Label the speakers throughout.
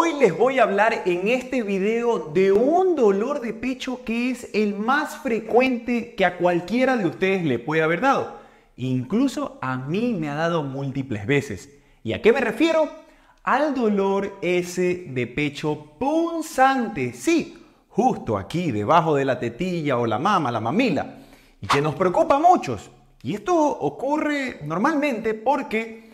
Speaker 1: Hoy les voy a hablar en este video de un dolor de pecho que es el más frecuente que a cualquiera de ustedes le puede haber dado. Incluso a mí me ha dado múltiples veces. ¿Y a qué me refiero? Al dolor ese de pecho punzante, sí, justo aquí debajo de la tetilla o la mama, la mamila, y que nos preocupa a muchos. Y esto ocurre normalmente porque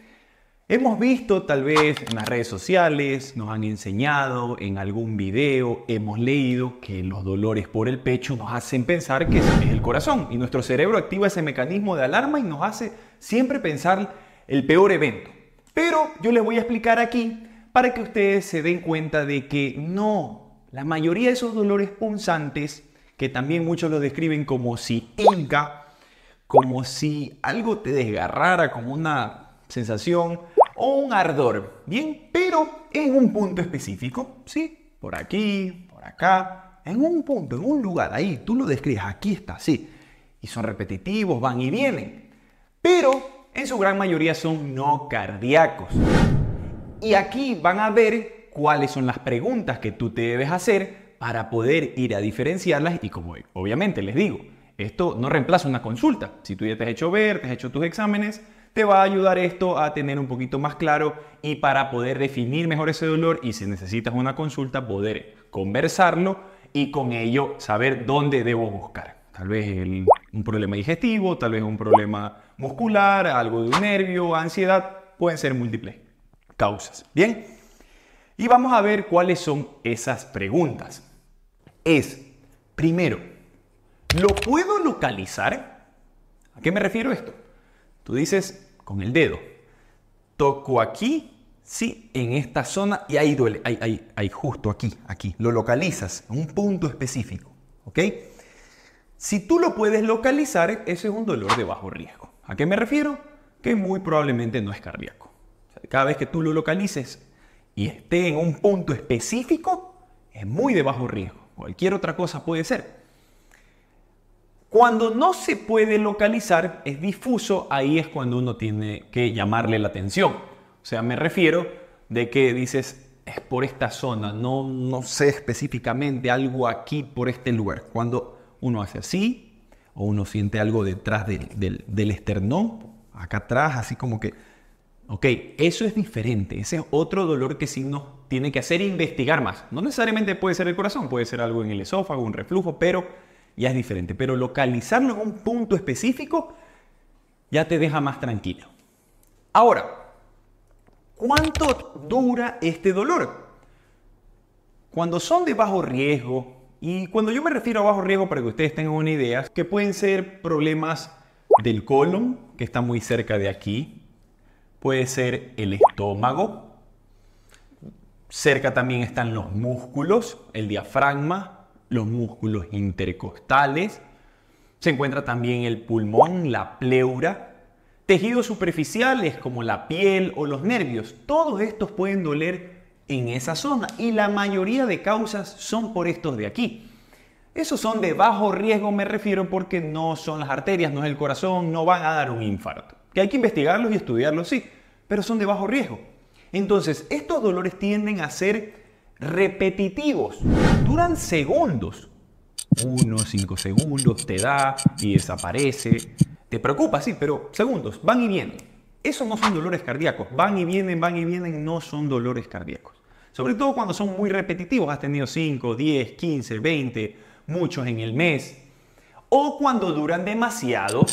Speaker 1: Hemos visto tal vez en las redes sociales, nos han enseñado en algún video, hemos leído que los dolores por el pecho nos hacen pensar que es el corazón y nuestro cerebro activa ese mecanismo de alarma y nos hace siempre pensar el peor evento. Pero yo les voy a explicar aquí para que ustedes se den cuenta de que no, la mayoría de esos dolores punzantes, que también muchos lo describen como si hinca, como si algo te desgarrara, como una sensación o un ardor, ¿bien? Pero en un punto específico, ¿sí? Por aquí, por acá, en un punto, en un lugar, ahí, tú lo describes, aquí está, sí. Y son repetitivos, van y vienen. Pero en su gran mayoría son no cardíacos. Y aquí van a ver cuáles son las preguntas que tú te debes hacer para poder ir a diferenciarlas y como obviamente les digo, esto no reemplaza una consulta. Si tú ya te has hecho ver, te has hecho tus exámenes, te va a ayudar esto a tener un poquito más claro y para poder definir mejor ese dolor y si necesitas una consulta, poder conversarlo y con ello saber dónde debo buscar. Tal vez un problema digestivo, tal vez un problema muscular, algo de un nervio, ansiedad, pueden ser múltiples causas. Bien, y vamos a ver cuáles son esas preguntas. Es, primero, ¿lo puedo localizar? ¿A qué me refiero esto? Tú dices con el dedo, toco aquí, sí, en esta zona y ahí duele, ahí, ahí, ahí, justo aquí, aquí. Lo localizas en un punto específico, ¿ok? Si tú lo puedes localizar, ese es un dolor de bajo riesgo. ¿A qué me refiero? Que muy probablemente no es cardíaco. cada vez que tú lo localices y esté en un punto específico, es muy de bajo riesgo. Cualquier otra cosa puede ser. Cuando no se puede localizar, es difuso, ahí es cuando uno tiene que llamarle la atención. O sea, me refiero de que dices, es por esta zona, no, no sé específicamente algo aquí por este lugar. Cuando uno hace así, o uno siente algo detrás del, del, del esternón, acá atrás, así como que, ok, eso es diferente, ese es otro dolor que sí nos tiene que hacer investigar más. No necesariamente puede ser el corazón, puede ser algo en el esófago, un reflujo, pero ya es diferente. Pero localizarlo en un punto específico ya te deja más tranquilo. Ahora, ¿cuánto dura este dolor? Cuando son de bajo riesgo, y cuando yo me refiero a bajo riesgo, para que ustedes tengan una idea, que pueden ser problemas del colon, que está muy cerca de aquí, puede ser el estómago, cerca también están los músculos, el diafragma, los músculos intercostales, se encuentra también el pulmón, la pleura, tejidos superficiales como la piel o los nervios. Todos estos pueden doler en esa zona y la mayoría de causas son por estos de aquí. Esos son de bajo riesgo, me refiero, porque no son las arterias, no es el corazón, no van a dar un infarto. Que hay que investigarlos y estudiarlos, sí, pero son de bajo riesgo. Entonces, estos dolores tienden a ser repetitivos, duran segundos. Uno, cinco segundos te da y desaparece. Te preocupa, sí, pero segundos, van y vienen. Eso no son dolores cardíacos. Van y vienen, van y vienen, no son dolores cardíacos. Sobre todo cuando son muy repetitivos. Has tenido 5, 10, 15, 20, muchos en el mes. O cuando duran demasiado,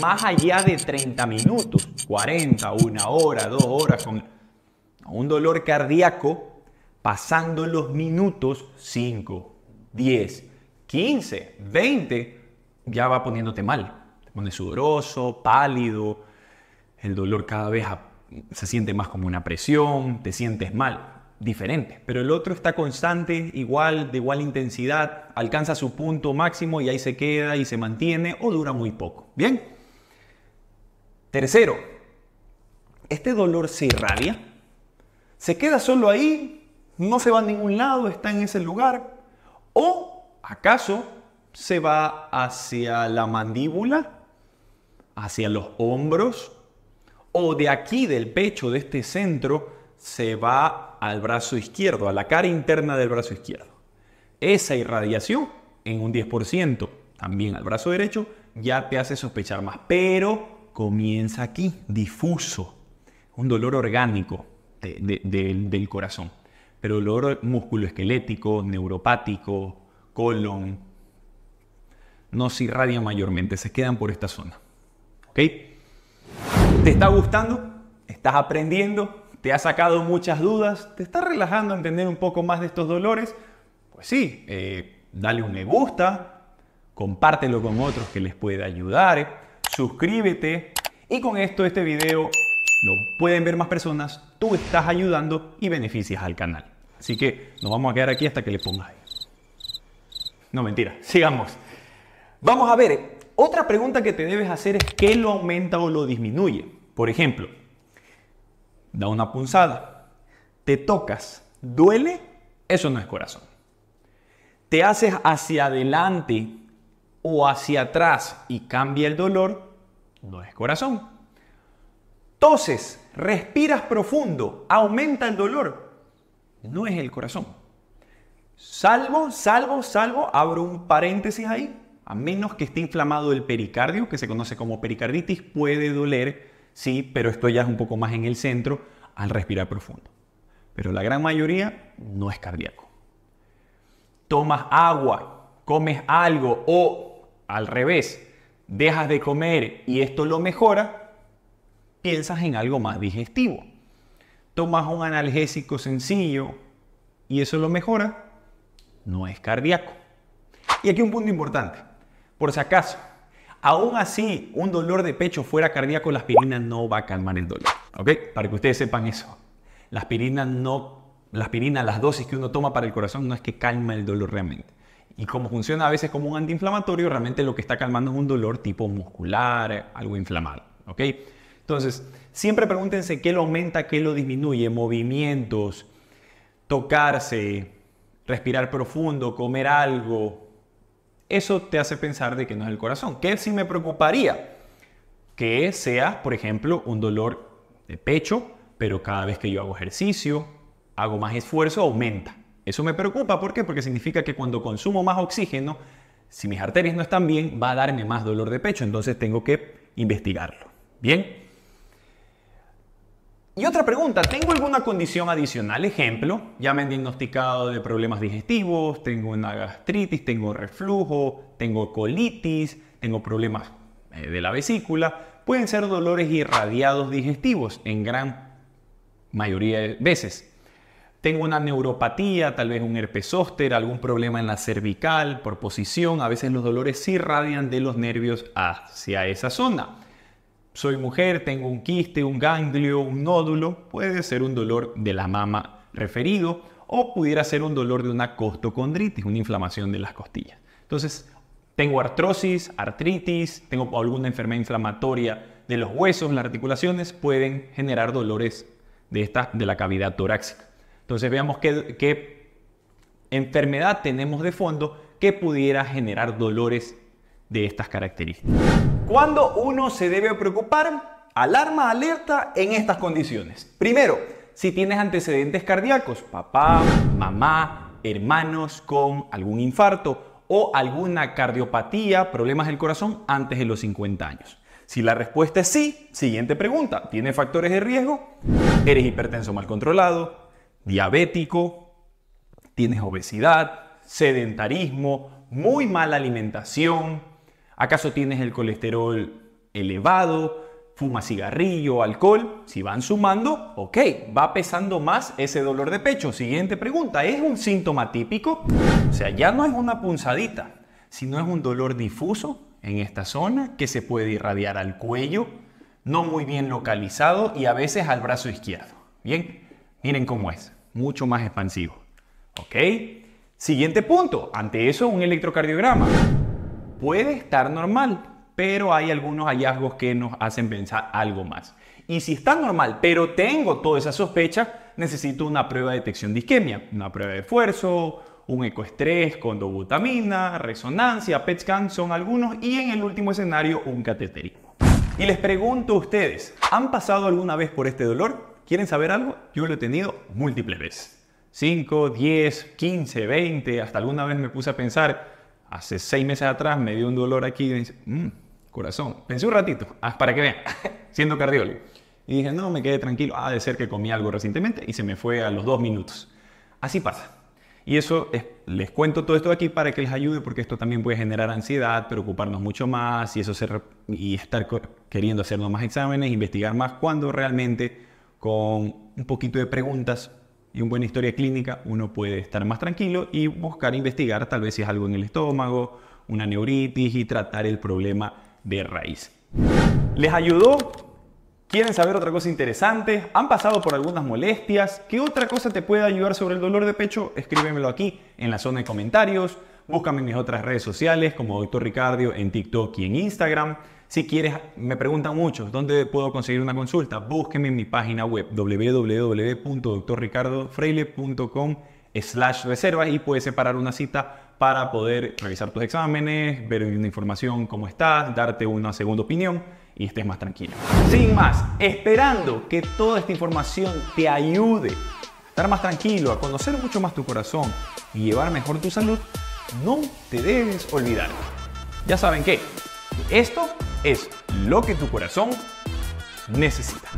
Speaker 1: más allá de 30 minutos, 40, una hora, dos horas. Con un dolor cardíaco pasando los minutos 5, 10, 15, 20, ya va poniéndote mal. Te pones sudoroso, pálido, el dolor cada vez se siente más como una presión, te sientes mal, diferente. Pero el otro está constante, igual, de igual intensidad, alcanza su punto máximo y ahí se queda y se mantiene o dura muy poco. Bien. Tercero, este dolor se irradia, se queda solo ahí no se va a ningún lado, está en ese lugar. ¿O acaso se va hacia la mandíbula, hacia los hombros? ¿O de aquí, del pecho, de este centro, se va al brazo izquierdo, a la cara interna del brazo izquierdo? Esa irradiación, en un 10%, también al brazo derecho, ya te hace sospechar más. Pero comienza aquí, difuso, un dolor orgánico del corazón pero dolor esquelético, neuropático, colon, no se irradian mayormente, se quedan por esta zona. ¿Ok? ¿Te está gustando? ¿Estás aprendiendo? ¿Te ha sacado muchas dudas? ¿Te está relajando a entender un poco más de estos dolores? Pues sí, eh, dale un me gusta, compártelo con otros que les pueda ayudar, suscríbete y con esto este video lo pueden ver más personas, tú estás ayudando y beneficias al canal. Así que nos vamos a quedar aquí hasta que le pongas ahí. No, mentira, sigamos. Vamos a ver, otra pregunta que te debes hacer es qué lo aumenta o lo disminuye. Por ejemplo, da una punzada, te tocas, duele, eso no es corazón. Te haces hacia adelante o hacia atrás y cambia el dolor, no es corazón. Toses, respiras profundo, aumenta el dolor, no es el corazón. Salvo, salvo, salvo, abro un paréntesis ahí, a menos que esté inflamado el pericardio, que se conoce como pericarditis, puede doler, sí, pero esto ya es un poco más en el centro al respirar profundo. Pero la gran mayoría no es cardíaco. Tomas agua, comes algo o al revés, dejas de comer y esto lo mejora, piensas en algo más digestivo tomas un analgésico sencillo y eso lo mejora, no es cardíaco. Y aquí un punto importante, por si acaso, aún así un dolor de pecho fuera cardíaco, la aspirina no va a calmar el dolor. ¿Ok? Para que ustedes sepan eso. La aspirina no, la aspirina, las dosis que uno toma para el corazón no es que calma el dolor realmente. Y como funciona a veces como un antiinflamatorio, realmente lo que está calmando es un dolor tipo muscular, algo inflamado. ¿Ok? Entonces, siempre pregúntense qué lo aumenta, qué lo disminuye. Movimientos, tocarse, respirar profundo, comer algo. Eso te hace pensar de que no es el corazón. ¿Qué sí me preocuparía? Que sea, por ejemplo, un dolor de pecho, pero cada vez que yo hago ejercicio, hago más esfuerzo, aumenta. Eso me preocupa, ¿por qué? Porque significa que cuando consumo más oxígeno, si mis arterias no están bien, va a darme más dolor de pecho, entonces tengo que investigarlo. ¿Bien? Y otra pregunta, ¿tengo alguna condición adicional? Ejemplo, ya me han diagnosticado de problemas digestivos, tengo una gastritis, tengo reflujo, tengo colitis, tengo problemas eh, de la vesícula. Pueden ser dolores irradiados digestivos en gran mayoría de veces. Tengo una neuropatía, tal vez un herpes zóster, algún problema en la cervical por posición. A veces los dolores se irradian de los nervios hacia esa zona soy mujer, tengo un quiste, un ganglio, un nódulo, puede ser un dolor de la mama referido o pudiera ser un dolor de una costocondritis, una inflamación de las costillas. Entonces, tengo artrosis, artritis, tengo alguna enfermedad inflamatoria de los huesos, las articulaciones, pueden generar dolores de, esta, de la cavidad torácica. Entonces veamos qué, qué enfermedad tenemos de fondo que pudiera generar dolores de estas características. ¿Cuándo uno se debe preocupar? Alarma, alerta en estas condiciones. Primero, si tienes antecedentes cardíacos, papá, mamá, hermanos con algún infarto o alguna cardiopatía, problemas del corazón antes de los 50 años. Si la respuesta es sí, siguiente pregunta, ¿tiene factores de riesgo? ¿Eres hipertenso mal controlado? ¿Diabético? ¿Tienes obesidad? ¿Sedentarismo? ¿Muy mala alimentación? ¿Acaso tienes el colesterol elevado? ¿Fuma cigarrillo, alcohol? Si van sumando, ok, va pesando más ese dolor de pecho. Siguiente pregunta, ¿es un síntoma típico? O sea, ya no es una punzadita, sino es un dolor difuso en esta zona que se puede irradiar al cuello, no muy bien localizado y a veces al brazo izquierdo. Bien, miren cómo es, mucho más expansivo. ¿Ok? Siguiente punto, ante eso un electrocardiograma puede estar normal, pero hay algunos hallazgos que nos hacen pensar algo más. Y si está normal, pero tengo toda esa sospecha, necesito una prueba de detección de isquemia, una prueba de esfuerzo, un ecoestrés con dobutamina, resonancia, PET scan son algunos y en el último escenario un cateterismo. Y les pregunto a ustedes, ¿han pasado alguna vez por este dolor? ¿Quieren saber algo? Yo lo he tenido múltiples veces. 5, 10, 15, 20, hasta alguna vez me puse a pensar, hace seis meses atrás me dio un dolor aquí mm, corazón, pensé un ratito, ah, para que vean, siendo cardiólogo. Y dije, no, me quedé tranquilo, ha de ser que comí algo recientemente y se me fue a los dos minutos. Así pasa. Y eso les cuento todo esto aquí para que les ayude porque esto también puede generar ansiedad, preocuparnos mucho más y, eso y estar queriendo hacernos más exámenes, investigar más cuando realmente con un poquito de preguntas y una buena historia clínica, uno puede estar más tranquilo y buscar investigar tal vez si es algo en el estómago, una neuritis y tratar el problema de raíz. ¿Les ayudó? ¿Quieren saber otra cosa interesante? ¿Han pasado por algunas molestias? ¿Qué otra cosa te puede ayudar sobre el dolor de pecho? Escríbemelo aquí en la zona de comentarios. Búscame en mis otras redes sociales como doctor Ricardio en TikTok y en Instagram. Si quieres, me preguntan muchos, ¿dónde puedo conseguir una consulta? Búsqueme en mi página web www.doctorricardofreile.com slash reservas y puedes separar una cita para poder revisar tus exámenes, ver una información cómo estás, darte una segunda opinión y estés más tranquilo. Sin más, esperando que toda esta información te ayude a estar más tranquilo, a conocer mucho más tu corazón y llevar mejor tu salud, no te debes olvidar. Ya saben que esto es lo que tu corazón necesita.